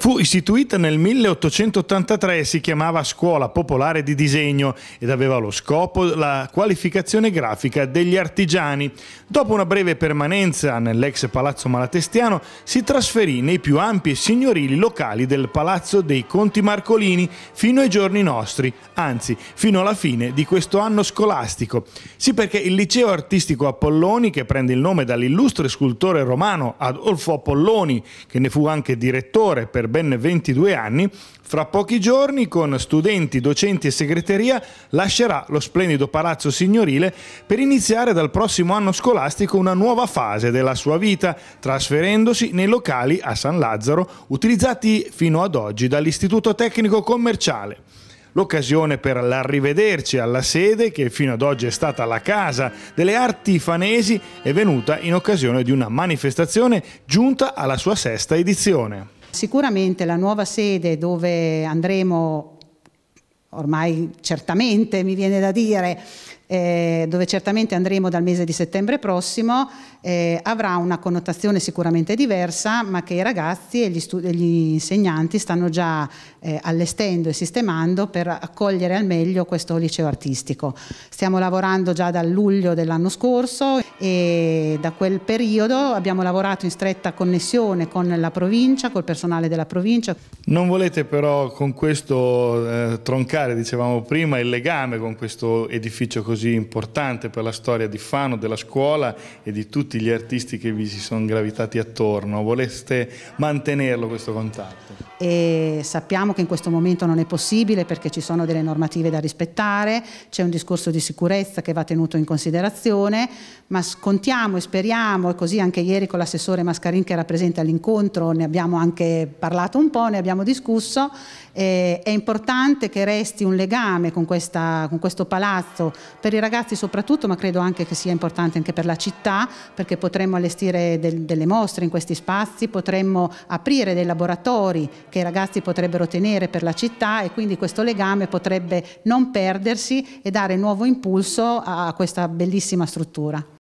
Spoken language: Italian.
Fu istituita nel 1883 e si chiamava Scuola Popolare di Disegno ed aveva lo scopo la qualificazione grafica degli artigiani. Dopo una breve permanenza nell'ex Palazzo Malatestiano, si trasferì nei più ampi e signorili locali del Palazzo dei Conti Marcolini fino ai giorni nostri, anzi fino alla fine di questo anno scolastico. Sì perché il liceo artistico Apolloni, che prende il nome dall'illustre scultore romano Adolfo Apolloni, che ne fu anche direttore per ben 22 anni, fra pochi giorni con studenti, docenti e segreteria lascerà lo splendido palazzo signorile per iniziare dal prossimo anno scolastico una nuova fase della sua vita, trasferendosi nei locali a San Lazzaro utilizzati fino ad oggi dall'Istituto Tecnico Commerciale. L'occasione per l'arrivederci alla sede, che fino ad oggi è stata la Casa delle Arti Fanesi, è venuta in occasione di una manifestazione giunta alla sua sesta edizione. Sicuramente la nuova sede dove andremo ormai certamente mi viene da dire eh, dove certamente andremo dal mese di settembre prossimo, eh, avrà una connotazione sicuramente diversa, ma che i ragazzi e gli, e gli insegnanti stanno già eh, allestendo e sistemando per accogliere al meglio questo liceo artistico. Stiamo lavorando già dal luglio dell'anno scorso e da quel periodo abbiamo lavorato in stretta connessione con la provincia, col personale della provincia. Non volete però con questo eh, troncare, dicevamo prima, il legame con questo edificio così così importante per la storia di Fano, della scuola e di tutti gli artisti che vi si sono gravitati attorno. Voleste mantenerlo questo contatto? E sappiamo che in questo momento non è possibile perché ci sono delle normative da rispettare, c'è un discorso di sicurezza che va tenuto in considerazione, ma scontiamo e speriamo, e così anche ieri con l'assessore Mascarin che era presente all'incontro ne abbiamo anche parlato un po', ne abbiamo discusso, è importante che resti un legame con, questa, con questo palazzo per i ragazzi soprattutto, ma credo anche che sia importante anche per la città, perché potremmo allestire del, delle mostre in questi spazi, potremmo aprire dei laboratori che i ragazzi potrebbero tenere per la città e quindi questo legame potrebbe non perdersi e dare nuovo impulso a questa bellissima struttura.